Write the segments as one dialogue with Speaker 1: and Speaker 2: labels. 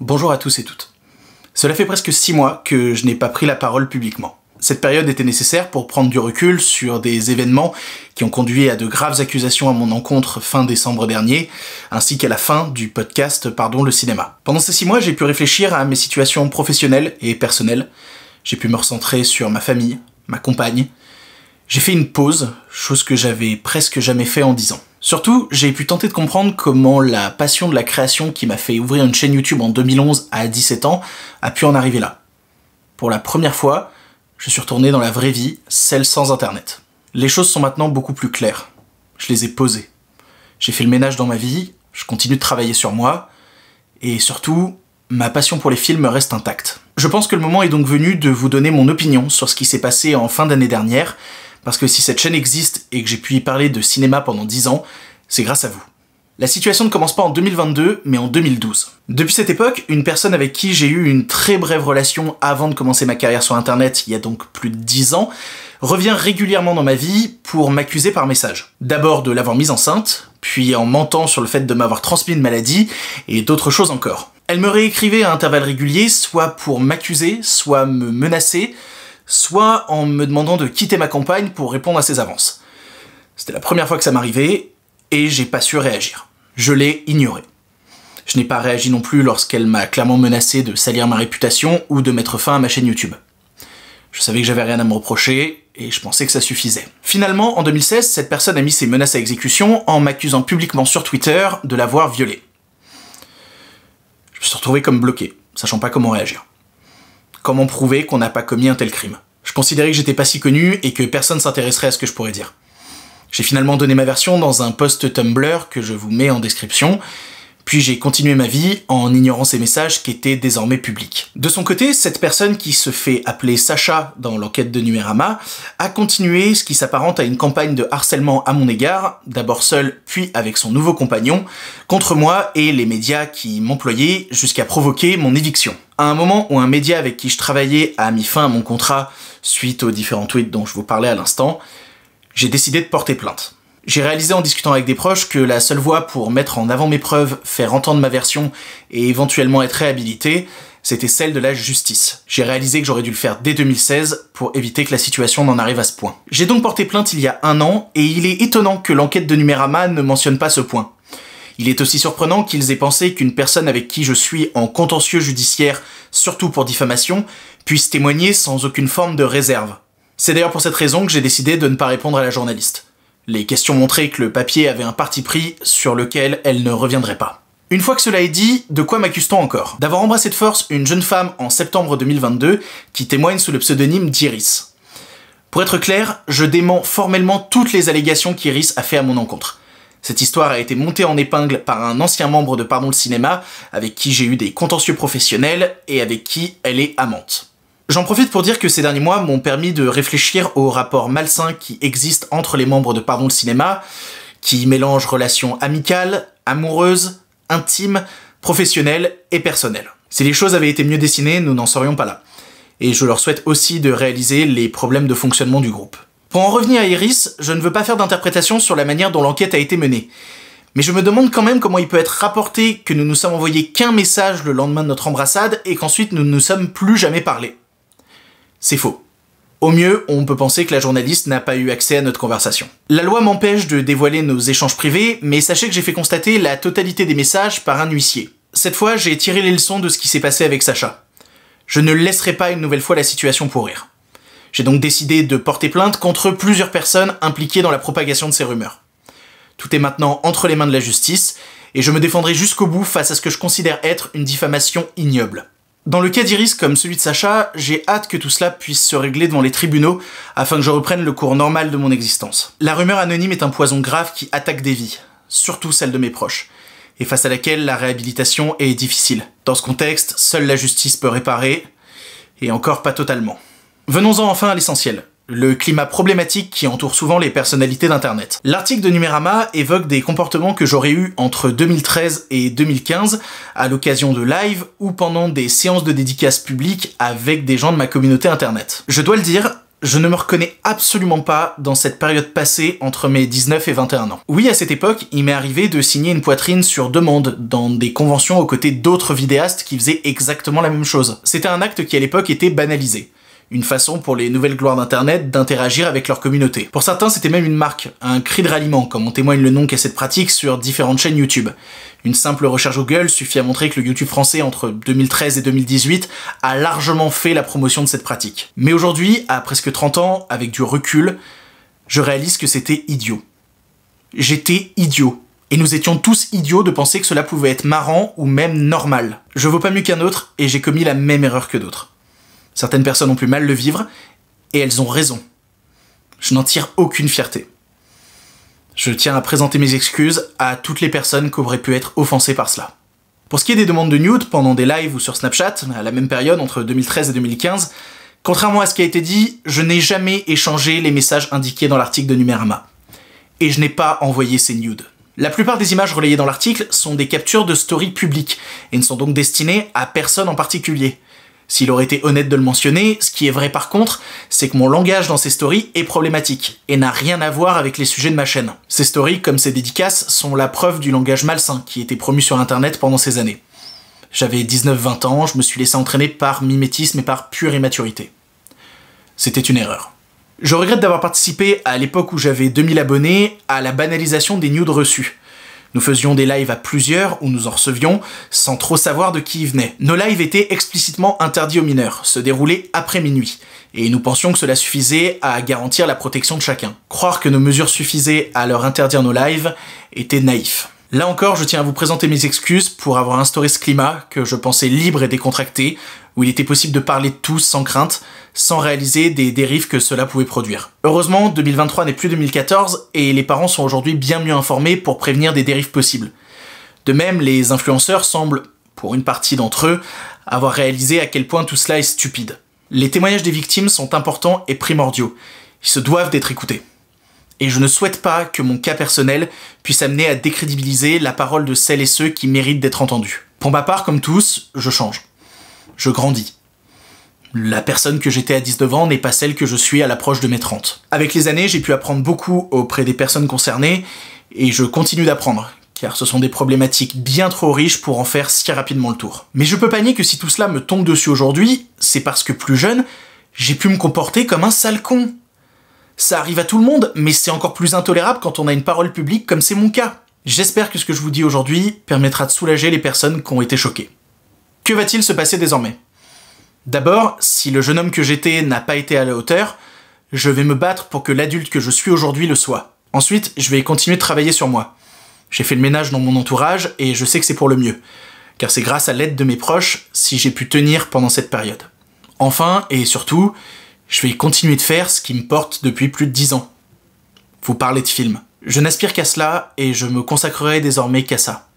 Speaker 1: Bonjour à tous et toutes. Cela fait presque six mois que je n'ai pas pris la parole publiquement. Cette période était nécessaire pour prendre du recul sur des événements qui ont conduit à de graves accusations à mon encontre fin décembre dernier, ainsi qu'à la fin du podcast Pardon le cinéma. Pendant ces six mois, j'ai pu réfléchir à mes situations professionnelles et personnelles. J'ai pu me recentrer sur ma famille, ma compagne, j'ai fait une pause, chose que j'avais presque jamais fait en 10 ans. Surtout, j'ai pu tenter de comprendre comment la passion de la création qui m'a fait ouvrir une chaîne YouTube en 2011 à 17 ans a pu en arriver là. Pour la première fois, je suis retourné dans la vraie vie, celle sans internet. Les choses sont maintenant beaucoup plus claires. Je les ai posées. J'ai fait le ménage dans ma vie, je continue de travailler sur moi, et surtout, ma passion pour les films reste intacte. Je pense que le moment est donc venu de vous donner mon opinion sur ce qui s'est passé en fin d'année dernière, parce que si cette chaîne existe et que j'ai pu y parler de cinéma pendant 10 ans, c'est grâce à vous. La situation ne commence pas en 2022, mais en 2012. Depuis cette époque, une personne avec qui j'ai eu une très brève relation avant de commencer ma carrière sur Internet, il y a donc plus de 10 ans, revient régulièrement dans ma vie pour m'accuser par message. D'abord de l'avoir mise enceinte, puis en mentant sur le fait de m'avoir transmis une maladie, et d'autres choses encore. Elle me réécrivait à intervalles réguliers, soit pour m'accuser, soit me menacer, soit en me demandant de quitter ma campagne pour répondre à ses avances. C'était la première fois que ça m'arrivait, et j'ai pas su réagir. Je l'ai ignoré. Je n'ai pas réagi non plus lorsqu'elle m'a clairement menacé de salir ma réputation ou de mettre fin à ma chaîne YouTube. Je savais que j'avais rien à me reprocher, et je pensais que ça suffisait. Finalement, en 2016, cette personne a mis ses menaces à exécution en m'accusant publiquement sur Twitter de l'avoir violée. Je me suis retrouvé comme bloqué, sachant pas comment réagir. Comment prouver qu'on n'a pas commis un tel crime Je considérais que j'étais pas si connu et que personne s'intéresserait à ce que je pourrais dire. J'ai finalement donné ma version dans un post Tumblr que je vous mets en description, puis j'ai continué ma vie en ignorant ces messages qui étaient désormais publics. De son côté, cette personne qui se fait appeler Sacha dans l'enquête de Numérama a continué ce qui s'apparente à une campagne de harcèlement à mon égard, d'abord seul puis avec son nouveau compagnon, contre moi et les médias qui m'employaient jusqu'à provoquer mon éviction à un moment où un média avec qui je travaillais a mis fin à mon contrat suite aux différents tweets dont je vous parlais à l'instant, j'ai décidé de porter plainte. J'ai réalisé en discutant avec des proches que la seule voie pour mettre en avant mes preuves, faire entendre ma version et éventuellement être réhabilité, c'était celle de la justice. J'ai réalisé que j'aurais dû le faire dès 2016 pour éviter que la situation n'en arrive à ce point. J'ai donc porté plainte il y a un an, et il est étonnant que l'enquête de Numérama ne mentionne pas ce point. Il est aussi surprenant qu'ils aient pensé qu'une personne avec qui je suis en contentieux judiciaire, surtout pour diffamation, puisse témoigner sans aucune forme de réserve. C'est d'ailleurs pour cette raison que j'ai décidé de ne pas répondre à la journaliste. Les questions montraient que le papier avait un parti pris sur lequel elle ne reviendrait pas. Une fois que cela est dit, de quoi m'accuse-t-on encore D'avoir embrassé de force une jeune femme en septembre 2022 qui témoigne sous le pseudonyme d'Iris. Pour être clair, je dément formellement toutes les allégations qu'Iris a fait à mon encontre. Cette histoire a été montée en épingle par un ancien membre de Pardon le cinéma, avec qui j'ai eu des contentieux professionnels et avec qui elle est amante. J'en profite pour dire que ces derniers mois m'ont permis de réfléchir au rapport malsain qui existe entre les membres de Pardon le cinéma, qui mélangent relations amicales, amoureuses, intimes, professionnelles et personnelles. Si les choses avaient été mieux dessinées, nous n'en serions pas là. Et je leur souhaite aussi de réaliser les problèmes de fonctionnement du groupe. Pour en revenir à Iris, je ne veux pas faire d'interprétation sur la manière dont l'enquête a été menée. Mais je me demande quand même comment il peut être rapporté que nous nous sommes envoyés qu'un message le lendemain de notre embrassade et qu'ensuite nous ne nous sommes plus jamais parlé. C'est faux. Au mieux, on peut penser que la journaliste n'a pas eu accès à notre conversation. La loi m'empêche de dévoiler nos échanges privés, mais sachez que j'ai fait constater la totalité des messages par un huissier. Cette fois, j'ai tiré les leçons de ce qui s'est passé avec Sacha. Je ne laisserai pas une nouvelle fois la situation pourrir. J'ai donc décidé de porter plainte contre plusieurs personnes impliquées dans la propagation de ces rumeurs. Tout est maintenant entre les mains de la justice, et je me défendrai jusqu'au bout face à ce que je considère être une diffamation ignoble. Dans le cas d'Iris comme celui de Sacha, j'ai hâte que tout cela puisse se régler devant les tribunaux afin que je reprenne le cours normal de mon existence. La rumeur anonyme est un poison grave qui attaque des vies, surtout celle de mes proches, et face à laquelle la réhabilitation est difficile. Dans ce contexte, seule la justice peut réparer, et encore pas totalement. Venons-en enfin à l'essentiel le climat problématique qui entoure souvent les personnalités d'Internet. L'article de Numérama évoque des comportements que j'aurais eus entre 2013 et 2015 à l'occasion de live ou pendant des séances de dédicaces publiques avec des gens de ma communauté Internet. Je dois le dire, je ne me reconnais absolument pas dans cette période passée entre mes 19 et 21 ans. Oui, à cette époque, il m'est arrivé de signer une poitrine sur demande dans des conventions aux côtés d'autres vidéastes qui faisaient exactement la même chose. C'était un acte qui à l'époque était banalisé une façon pour les nouvelles gloires d'Internet d'interagir avec leur communauté. Pour certains, c'était même une marque, un cri de ralliement, comme en témoigne le nom qu'a cette pratique sur différentes chaînes YouTube. Une simple recherche Google suffit à montrer que le YouTube français entre 2013 et 2018 a largement fait la promotion de cette pratique. Mais aujourd'hui, à presque 30 ans, avec du recul, je réalise que c'était idiot. J'étais idiot. Et nous étions tous idiots de penser que cela pouvait être marrant ou même normal. Je vaux pas mieux qu'un autre et j'ai commis la même erreur que d'autres. Certaines personnes ont pu mal le vivre, et elles ont raison. Je n'en tire aucune fierté. Je tiens à présenter mes excuses à toutes les personnes qui auraient pu être offensées par cela. Pour ce qui est des demandes de nudes pendant des lives ou sur Snapchat, à la même période, entre 2013 et 2015, contrairement à ce qui a été dit, je n'ai jamais échangé les messages indiqués dans l'article de Numerama. Et je n'ai pas envoyé ces nudes. La plupart des images relayées dans l'article sont des captures de stories publiques, et ne sont donc destinées à personne en particulier. S'il aurait été honnête de le mentionner, ce qui est vrai par contre, c'est que mon langage dans ces stories est problématique, et n'a rien à voir avec les sujets de ma chaîne. Ces stories, comme ces dédicaces, sont la preuve du langage malsain qui était promu sur internet pendant ces années. J'avais 19-20 ans, je me suis laissé entraîner par mimétisme et par pure immaturité. C'était une erreur. Je regrette d'avoir participé, à l'époque où j'avais 2000 abonnés, à la banalisation des nudes reçus. Nous faisions des lives à plusieurs où nous en recevions sans trop savoir de qui ils venait. Nos lives étaient explicitement interdits aux mineurs, se déroulaient après minuit, et nous pensions que cela suffisait à garantir la protection de chacun. Croire que nos mesures suffisaient à leur interdire nos lives était naïf. Là encore, je tiens à vous présenter mes excuses pour avoir instauré ce climat que je pensais libre et décontracté, où il était possible de parler de tout sans crainte, sans réaliser des dérives que cela pouvait produire. Heureusement, 2023 n'est plus 2014 et les parents sont aujourd'hui bien mieux informés pour prévenir des dérives possibles. De même, les influenceurs semblent, pour une partie d'entre eux, avoir réalisé à quel point tout cela est stupide. Les témoignages des victimes sont importants et primordiaux. Ils se doivent d'être écoutés et je ne souhaite pas que mon cas personnel puisse amener à décrédibiliser la parole de celles et ceux qui méritent d'être entendus. Pour ma part, comme tous, je change. Je grandis. La personne que j'étais à 19 ans n'est pas celle que je suis à l'approche de mes 30. Avec les années, j'ai pu apprendre beaucoup auprès des personnes concernées, et je continue d'apprendre, car ce sont des problématiques bien trop riches pour en faire si rapidement le tour. Mais je peux pas nier que si tout cela me tombe dessus aujourd'hui, c'est parce que plus jeune, j'ai pu me comporter comme un sale con, ça arrive à tout le monde, mais c'est encore plus intolérable quand on a une parole publique comme c'est mon cas. J'espère que ce que je vous dis aujourd'hui permettra de soulager les personnes qui ont été choquées. Que va-t-il se passer désormais D'abord, si le jeune homme que j'étais n'a pas été à la hauteur, je vais me battre pour que l'adulte que je suis aujourd'hui le soit. Ensuite, je vais continuer de travailler sur moi. J'ai fait le ménage dans mon entourage et je sais que c'est pour le mieux, car c'est grâce à l'aide de mes proches si j'ai pu tenir pendant cette période. Enfin, et surtout, je vais continuer de faire ce qui me porte depuis plus de dix ans. Vous parlez de films. Je n'aspire qu'à cela et je me consacrerai désormais qu'à ça.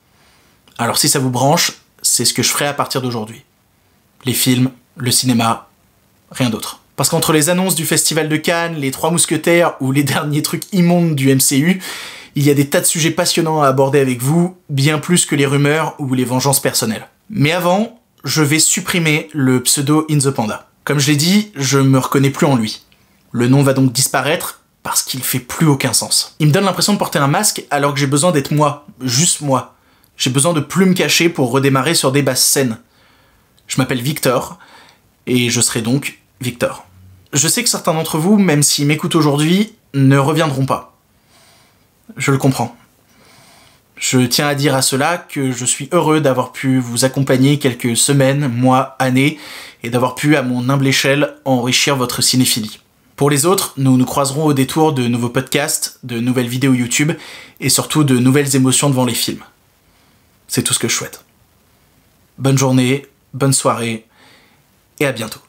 Speaker 1: Alors si ça vous branche, c'est ce que je ferai à partir d'aujourd'hui. Les films, le cinéma, rien d'autre. Parce qu'entre les annonces du Festival de Cannes, les Trois Mousquetaires ou les derniers trucs immondes du MCU, il y a des tas de sujets passionnants à aborder avec vous, bien plus que les rumeurs ou les vengeances personnelles. Mais avant, je vais supprimer le pseudo In the Panda. Comme je l'ai dit, je me reconnais plus en lui. Le nom va donc disparaître parce qu'il fait plus aucun sens. Il me donne l'impression de porter un masque alors que j'ai besoin d'être moi, juste moi. J'ai besoin de plus me cacher pour redémarrer sur des basses scènes. Je m'appelle Victor, et je serai donc Victor. Je sais que certains d'entre vous, même s'ils m'écoutent aujourd'hui, ne reviendront pas. Je le comprends. Je tiens à dire à cela que je suis heureux d'avoir pu vous accompagner quelques semaines, mois, années, et d'avoir pu, à mon humble échelle, enrichir votre cinéphilie. Pour les autres, nous nous croiserons au détour de nouveaux podcasts, de nouvelles vidéos YouTube et surtout de nouvelles émotions devant les films. C'est tout ce que je souhaite. Bonne journée, bonne soirée et à bientôt.